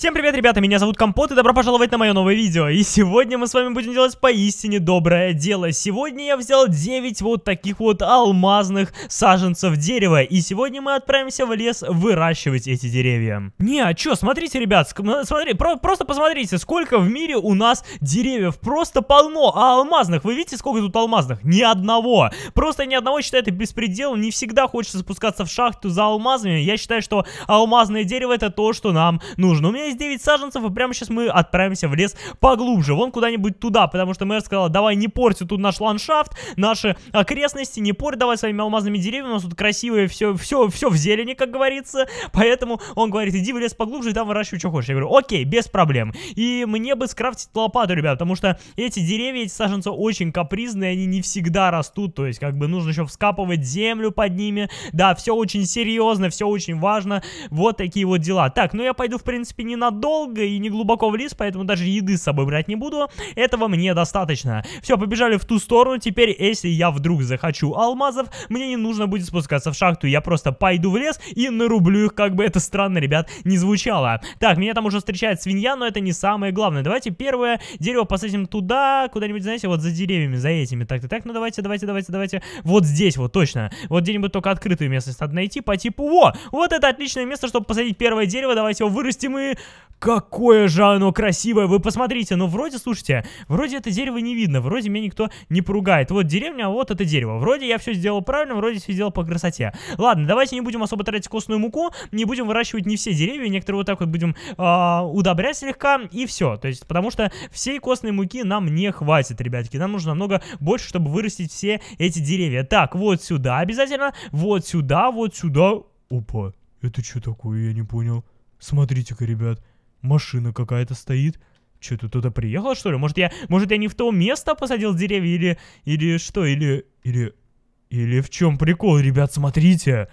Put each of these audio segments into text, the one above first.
Всем привет, ребята, меня зовут Компот и добро пожаловать на мое новое видео. И сегодня мы с вами будем делать поистине доброе дело. Сегодня я взял 9 вот таких вот алмазных саженцев дерева. И сегодня мы отправимся в лес выращивать эти деревья. Не, а чё, смотрите, ребят, смотри, про просто посмотрите, сколько в мире у нас деревьев. Просто полно, а алмазных, вы видите, сколько тут алмазных? Ни одного. Просто ни одного, считаю это беспредел. Не всегда хочется спускаться в шахту за алмазами. Я считаю, что алмазное дерево это то, что нам нужно. У меня остались 9 саженцев, и прямо сейчас мы отправимся в лес поглубже, вон куда-нибудь туда, потому что мэр сказала, давай не порти тут наш ландшафт, наши окрестности, не порь давай своими алмазными деревьями, у нас тут красивое все, все, все в зелени, как говорится, поэтому он говорит, иди в лес поглубже и там выращивай, что хочешь. Я говорю, окей, без проблем. И мне бы скрафтить лопату, ребят, потому что эти деревья, эти саженцы очень капризные, они не всегда растут, то есть как бы нужно еще вскапывать землю под ними, да, все очень серьезно, все очень важно, вот такие вот дела. Так, ну я пойду, в принципе, не ненадолго и не глубоко в лес, поэтому даже еды с собой брать не буду. Этого мне достаточно. Все, побежали в ту сторону. Теперь, если я вдруг захочу алмазов, мне не нужно будет спускаться в шахту. Я просто пойду в лес и нарублю их, как бы это странно, ребят, не звучало. Так, меня там уже встречает свинья, но это не самое главное. Давайте первое дерево посадим туда, куда-нибудь, знаете, вот за деревьями, за этими. Так, так, так, ну давайте, давайте, давайте, давайте. Вот здесь вот, точно. Вот где-нибудь только открытую местность надо найти по типу, во, вот это отличное место, чтобы посадить первое дерево. Давайте его вырастим и Какое же оно красивое! Вы посмотрите, ну вроде, слушайте, вроде это дерево не видно, вроде меня никто не поругает. Вот деревня, а вот это дерево. Вроде я все сделал правильно, вроде все сделал по красоте. Ладно, давайте не будем особо тратить костную муку, не будем выращивать не все деревья, некоторые вот так вот будем э, удобрять слегка, и все. То есть, потому что всей костной муки нам не хватит, ребятки. Нам нужно намного больше, чтобы вырастить все эти деревья. Так, вот сюда обязательно, вот сюда, вот сюда. Опа, это что такое, я не понял. Смотрите-ка, ребят, Машина какая-то стоит. Че, тут туда приехала что ли? Может, я, может, я не в то место посадил деревья, или... Или что, или... Или... Или в чем прикол, ребят, смотрите.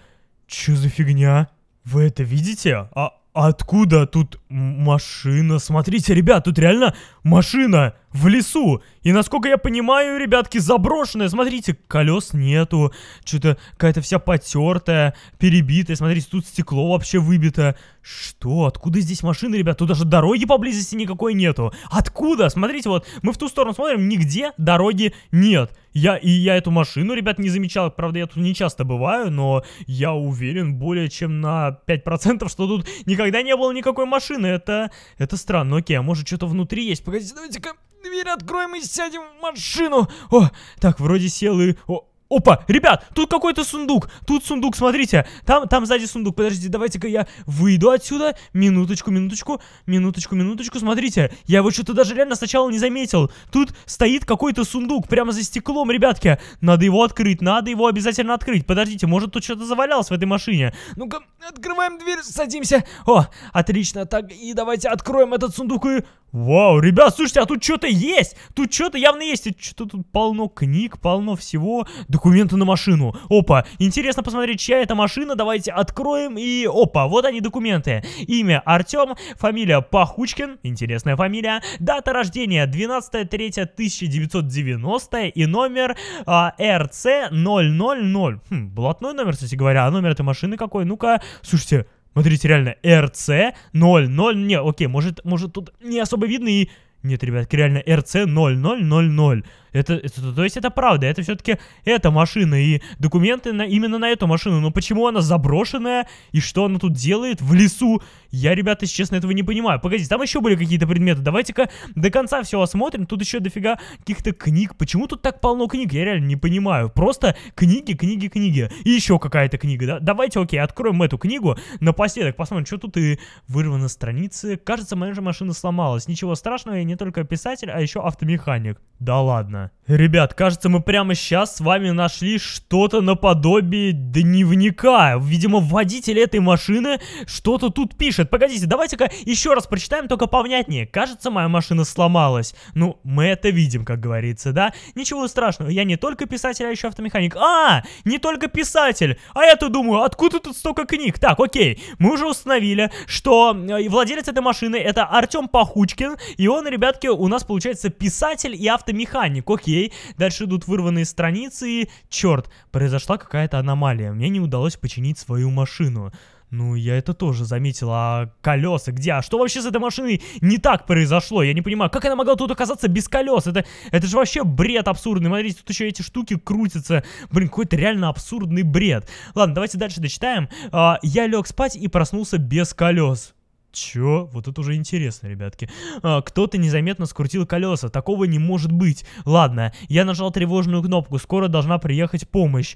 Че за фигня? Вы это видите? А откуда тут машина? Смотрите, ребят, тут реально машина в лесу. И насколько я понимаю, ребятки, заброшенная. Смотрите, колес нету. Что-то какая-то вся потертая, перебитая. Смотрите, тут стекло вообще выбито. Что? Откуда здесь машины, ребят? Тут даже дороги поблизости никакой нету. Откуда? Смотрите, вот мы в ту сторону смотрим, нигде дороги нет. Я, и я эту машину, ребят, не замечал. Правда, я тут не часто бываю, но я уверен более чем на 5%, что тут никогда не было никакой машины. Это, это странно. Окей, а может что-то внутри есть? Погодите, давайте-ка дверь откроем и сядем в машину. О, так, вроде сел и... О, Опа, ребят, тут какой-то сундук. Тут сундук, смотрите. Там, там сзади сундук. Подождите, давайте-ка я выйду отсюда. Минуточку, минуточку, минуточку, минуточку. Смотрите, я его что-то даже реально сначала не заметил. Тут стоит какой-то сундук прямо за стеклом, ребятки. Надо его открыть, надо его обязательно открыть. Подождите, может тут что-то завалялось в этой машине. Ну-ка, открываем дверь, садимся. О, отлично. Так, и давайте откроем этот сундук и... Вау, ребят, слушайте, а тут что-то есть! Тут что-то явно есть! Что то тут полно книг, полно всего. Документы на машину. Опа, интересно посмотреть, чья это машина. Давайте откроем и... Опа, вот они документы. Имя Артем, фамилия Пахучкин, интересная фамилия. Дата рождения 12.3.1990 и номер а, РЦ 000. Хм, блатной номер, кстати говоря. А номер этой машины какой? Ну-ка, слушайте... Смотрите, реально, РЦ RC 00. Не, окей, может, может тут не особо видно и... Нет, ребятки, реально, РЦ RC 0000. Это, это, то есть это правда, это все-таки эта машина и документы на, именно на эту машину. Но почему она заброшенная и что она тут делает в лесу? Я, ребята, если честно, этого не понимаю. Погодите, там еще были какие-то предметы. Давайте-ка до конца все осмотрим. Тут еще дофига каких-то книг. Почему тут так полно книг? Я реально не понимаю. Просто книги, книги, книги. И еще какая-то книга, да? Давайте, окей, откроем эту книгу напоследок. Посмотрим, что тут и вырваны страницы. Кажется, моя же машина сломалась. Ничего страшного, я не только писатель, а еще автомеханик. Да ладно. Ребят, кажется, мы прямо сейчас с вами нашли что-то наподобие дневника. Видимо, водитель этой машины что-то тут пишет. Погодите, давайте-ка еще раз прочитаем, только повнятнее. Кажется, моя машина сломалась. Ну, мы это видим, как говорится, да? Ничего страшного, я не только писатель, а еще автомеханик. А, не только писатель. А я-то думаю, откуда тут столько книг? Так, окей, мы уже установили, что э, владелец этой машины это Артем Пахучкин. И он, ребятки, у нас получается писатель и автомеханик клик, окей. Дальше идут вырванные страницы и... Черт, произошла какая-то аномалия. Мне не удалось починить свою машину. Ну, я это тоже заметил. А колеса где? А что вообще с этой машиной не так произошло? Я не понимаю, как она могла тут оказаться без колес? Это, это же вообще бред абсурдный. Смотрите, тут еще эти штуки крутятся. Блин, какой-то реально абсурдный бред. Ладно, давайте дальше дочитаем. А, я лег спать и проснулся без колес. Чё? Вот это уже интересно, ребятки. А, Кто-то незаметно скрутил колеса. Такого не может быть. Ладно, я нажал тревожную кнопку. Скоро должна приехать помощь.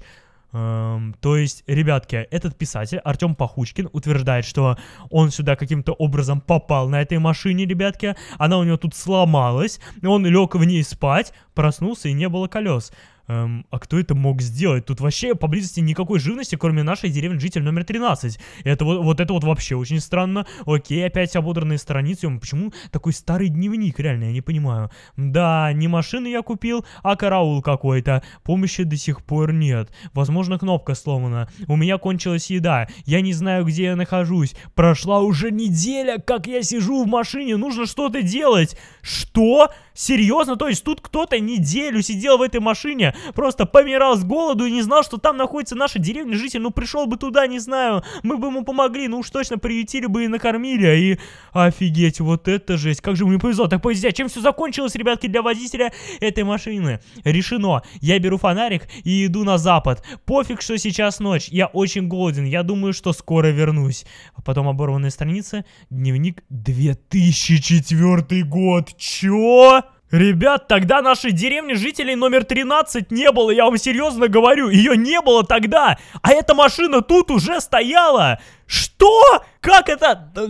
Эм, то есть, ребятки, этот писатель, Артем Пахучкин, утверждает, что он сюда каким-то образом попал на этой машине, ребятки. Она у него тут сломалась, он лег в ней спать, проснулся и не было колес. Эм, а кто это мог сделать? Тут вообще поблизости никакой живности, кроме нашей деревни житель номер 13. Это вот, вот это вот вообще очень странно. Окей, опять ободранные страницы. Почему такой старый дневник, реально, я не понимаю. Да, не машины я купил, а караул какой-то. Помощи до сих пор нет. Возможно, кнопка сломана. У меня кончилась еда. Я не знаю, где я нахожусь. Прошла уже неделя, как я сижу в машине. Нужно что-то делать. Что? Серьезно? То есть тут кто-то неделю сидел в этой машине? просто помирал с голоду и не знал, что там находится наша деревня, житель, ну пришел бы туда, не знаю, мы бы ему помогли, ну уж точно приютили бы и накормили, а и... Офигеть, вот это жесть, как же мне повезло. Так, подождите, чем все закончилось, ребятки, для водителя этой машины? Решено, я беру фонарик и иду на запад. Пофиг, что сейчас ночь, я очень голоден, я думаю, что скоро вернусь. А потом оборванные страницы, дневник 2004 год, чё? Ребят, тогда нашей деревни жителей номер 13 не было, я вам серьезно говорю, ее не было тогда, а эта машина тут уже стояла. Что? Как это? Э,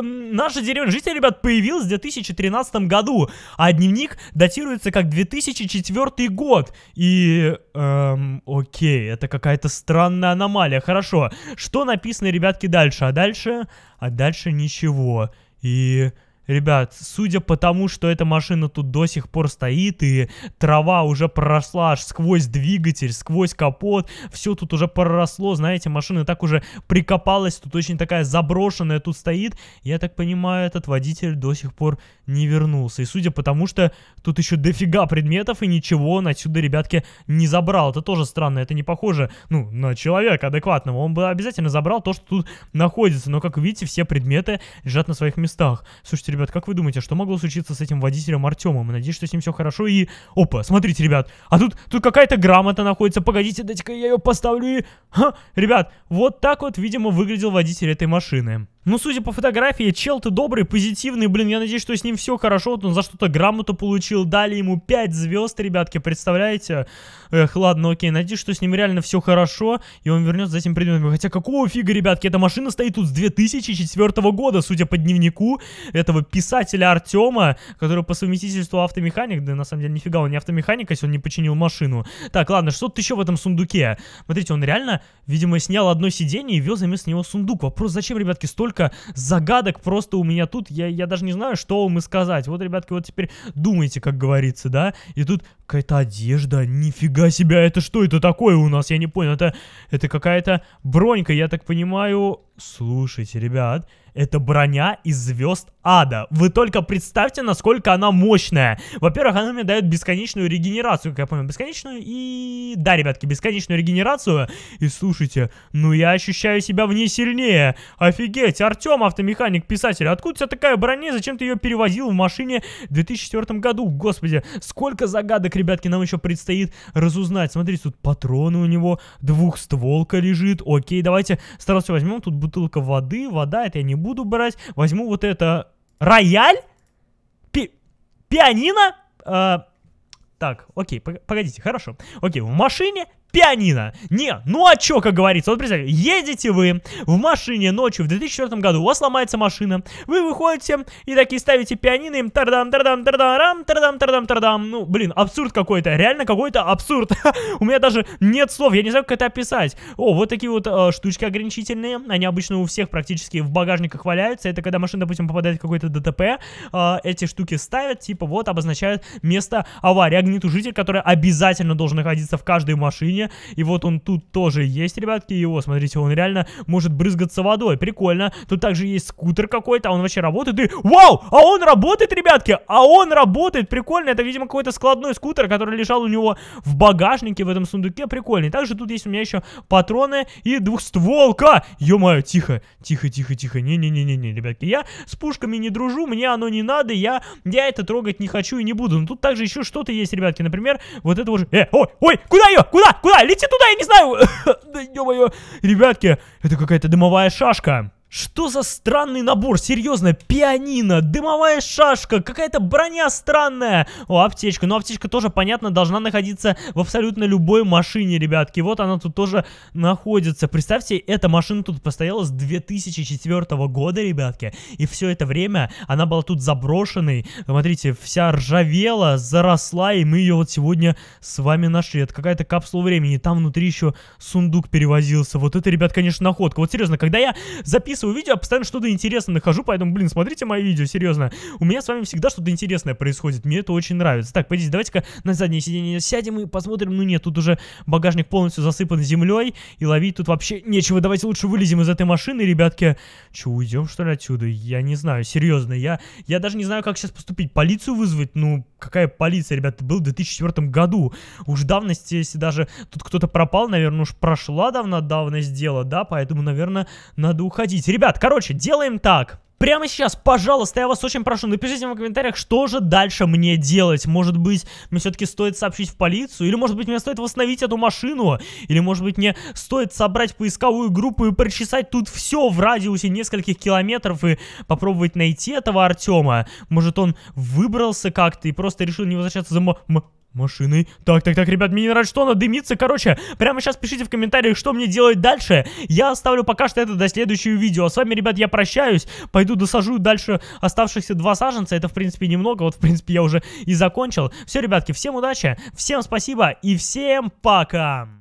эм, наша деревня жителей, ребят, появилась в 2013 году, а дневник датируется как 2004 год. И... Эм, окей, это какая-то странная аномалия, хорошо. Что написано, ребятки, дальше? А дальше... А дальше ничего. И... Ребят, судя по тому, что эта машина тут до сих пор стоит, и трава уже проросла аж сквозь двигатель, сквозь капот, все тут уже проросло, знаете, машина так уже прикопалась, тут очень такая заброшенная тут стоит. Я так понимаю, этот водитель до сих пор не вернулся. И судя по тому, что тут еще дофига предметов, и ничего он отсюда, ребятки, не забрал. Это тоже странно, это не похоже, ну, на человека адекватного. Он бы обязательно забрал то, что тут находится, но, как видите, все предметы лежат на своих местах. Слушайте, ребят, ребят, как вы думаете, что могло случиться с этим водителем Артемом? Надеюсь, что с ним все хорошо и... Опа, смотрите, ребят, а тут, тут какая-то грамота находится, погодите, дайте-ка я ее поставлю и... Ха, ребят, вот так вот, видимо, выглядел водитель этой машины. Ну, судя по фотографии, чел ты добрый, позитивный, блин, я надеюсь, что с ним все хорошо, вот он за что-то грамоту получил, дали ему 5 звезд, ребятки, представляете? Эх, ладно, окей, надеюсь, что с ним реально все хорошо, и он вернется за этим предметом. Хотя какого фига, ребятки, эта машина стоит тут с 2004 года, судя по дневнику этого писателя Артема, который по совместительству автомеханик, да на самом деле нифига, он не автомеханик, если он не починил машину. Так, ладно, что тут еще в этом сундуке? Смотрите, он реально, видимо, снял одно сиденье и вез вместо него сундук. Вопрос, зачем, ребятки, столько столько загадок просто у меня тут, я, я даже не знаю, что вам и сказать. Вот, ребятки, вот теперь думайте, как говорится, да? И тут какая-то одежда, нифига себе, это что это такое у нас, я не понял, это, это какая-то бронька, я так понимаю... Слушайте, ребят, это броня из звезд ада. Вы только представьте, насколько она мощная. Во-первых, она мне дает бесконечную регенерацию, как я помню, бесконечную и... Да, ребятки, бесконечную регенерацию. И слушайте, ну я ощущаю себя в ней сильнее. Офигеть, Артем, автомеханик, писатель, откуда у тебя такая броня? Зачем ты ее перевозил в машине в 2004 году? Господи, сколько загадок, ребятки, нам еще предстоит разузнать. Смотрите, тут патроны у него, двухстволка лежит. Окей, давайте сразу возьмем. Тут бутылка воды, вода, это я не буду брать. Возьму вот это рояль, пи пианино. Э, так, окей, погодите, хорошо. Окей, в машине пианино. Не, ну а чё, как говорится, вот представьте, едете вы в машине ночью в 2004 году, у вас ломается машина, вы выходите и такие ставите пианино, им тардам, тардам, тардам, рам тардам, тардам, тардам, ну, блин, абсурд какой-то, реально какой-то абсурд. У меня даже нет слов, я не знаю, как это описать. О, вот такие вот э, штучки ограничительные, они обычно у всех практически в багажниках валяются, это когда машина, допустим, попадает в какой-то ДТП, э, эти штуки ставят, типа вот обозначают место аварии, огнетушитель, который обязательно должен находиться в каждой машине, уровне. И вот он тут тоже есть, ребятки. Его, смотрите, он реально может брызгаться водой. Прикольно. Тут также есть скутер какой-то. А он вообще работает. И... Вау! А он работает, ребятки! А он работает! Прикольно. Это, видимо, какой-то складной скутер, который лежал у него в багажнике в этом сундуке. Прикольный. Также тут есть у меня еще патроны и двухстволка. Ё-моё, тихо, тихо, тихо, тихо. Не-не-не-не, ребятки. Я с пушками не дружу, мне оно не надо. Я, я это трогать не хочу и не буду. Но тут также еще что-то есть, ребятки. Например, вот это уже... Э, ой, ой, куда ее? Куда? Куда? Ура, лети туда, я не знаю. Да ё-моё, ребятки, это какая-то дымовая шашка. Что за странный набор? Серьезно, пианино, дымовая шашка, какая-то броня странная. О, аптечка. Ну, аптечка тоже, понятно, должна находиться в абсолютно любой машине, ребятки. Вот она тут тоже находится. Представьте, эта машина тут постояла с 2004 года, ребятки. И все это время она была тут заброшенной. Смотрите, вся ржавела, заросла, и мы ее вот сегодня с вами нашли. Это какая-то капсула времени. Там внутри еще сундук перевозился. Вот это, ребят, конечно, находка. Вот серьезно, когда я записывал записываю видео, постоянно что-то интересное нахожу, поэтому, блин, смотрите мои видео, серьезно. У меня с вами всегда что-то интересное происходит, мне это очень нравится. Так, пойдите, давайте-ка на заднее сиденье сядем и посмотрим. Ну нет, тут уже багажник полностью засыпан землей, и ловить тут вообще нечего. Давайте лучше вылезем из этой машины, ребятки. Че, уйдем, что ли, отсюда? Я не знаю, серьезно, я, я даже не знаю, как сейчас поступить. Полицию вызвать? Ну, какая полиция, ребят? был в 2004 году. Уж давность, если даже тут кто-то пропал, наверное, уж прошла давно давность дела, да, поэтому, наверное, надо уходить ребят, короче, делаем так. Прямо сейчас, пожалуйста, я вас очень прошу, напишите в комментариях, что же дальше мне делать. Может быть, мне все-таки стоит сообщить в полицию? Или, может быть, мне стоит восстановить эту машину? Или, может быть, мне стоит собрать поисковую группу и прочесать тут все в радиусе нескольких километров и попробовать найти этого Артема? Может, он выбрался как-то и просто решил не возвращаться за... Машины. Так, так, так, ребят, мне не нравится, что она дымится. Короче, прямо сейчас пишите в комментариях, что мне делать дальше. Я оставлю пока что это до следующего видео. А с вами, ребят, я прощаюсь. Пойду досажу дальше оставшихся два саженца. Это, в принципе, немного. Вот, в принципе, я уже и закончил. Все, ребятки, всем удачи, всем спасибо и всем пока!